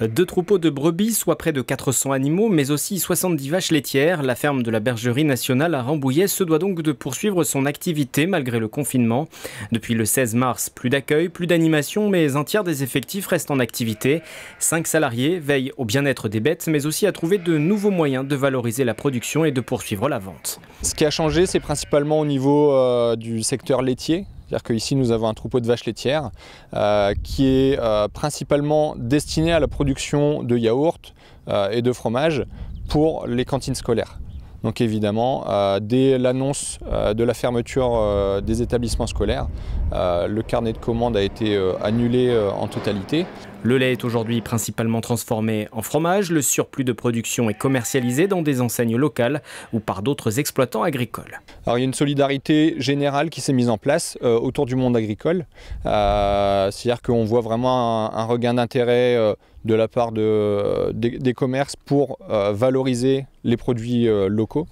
Deux troupeaux de brebis, soit près de 400 animaux, mais aussi 70 vaches laitières, la ferme de la Bergerie nationale à Rambouillet se doit donc de poursuivre son activité malgré le confinement. Depuis le 16 mars, plus d'accueil, plus d'animation, mais un tiers des effectifs restent en activité. Cinq salariés veillent au bien-être des bêtes, mais aussi à trouver de nouveaux moyens de valoriser la production et de poursuivre la vente. Ce qui a changé, c'est principalement au niveau euh, du secteur laitier, c'est-à-dire qu'ici, nous avons un troupeau de vaches laitières euh, qui est euh, principalement destiné à la production de yaourts euh, et de fromages pour les cantines scolaires. Donc évidemment, dès l'annonce de la fermeture des établissements scolaires, le carnet de commandes a été annulé en totalité. Le lait est aujourd'hui principalement transformé en fromage. Le surplus de production est commercialisé dans des enseignes locales ou par d'autres exploitants agricoles. Alors, il y a une solidarité générale qui s'est mise en place euh, autour du monde agricole. Euh, c'est-à-dire qu'on voit vraiment un, regain d'intérêt euh, de la part des, commerces pour valoriser les produits locaux.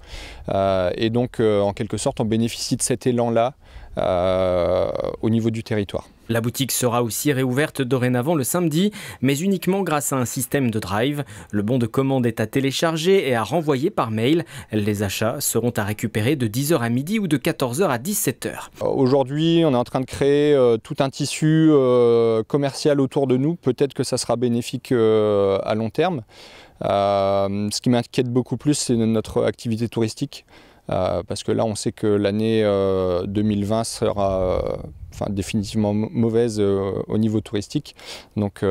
et donc, en quelque sorte, on bénéficie de cet élan-là euh, au niveau du territoire. La boutique sera aussi réouverte dorénavant le samedi, mais uniquement grâce à un système de drive. Le bon de commande est à télécharger et à renvoyer par mail. Les achats seront à récupérer de 10h à midi ou de 14h à 17h. Euh, aujourd'hui, on est en train de créer euh, tout un tissu commercial autour de nous. Peut-être que ça sera bénéfique à long terme. ce qui m'inquiète beaucoup plus, c'est notre activité touristique. Euh, parce que là, on sait que l'année 2020 euh, sera euh, définitivement mauvaise au niveau touristique. Donc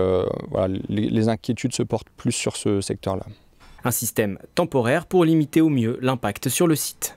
voilà, les inquiétudes se portent plus sur ce secteur-là. Un système temporaire pour limiter au mieux l'impact sur le site.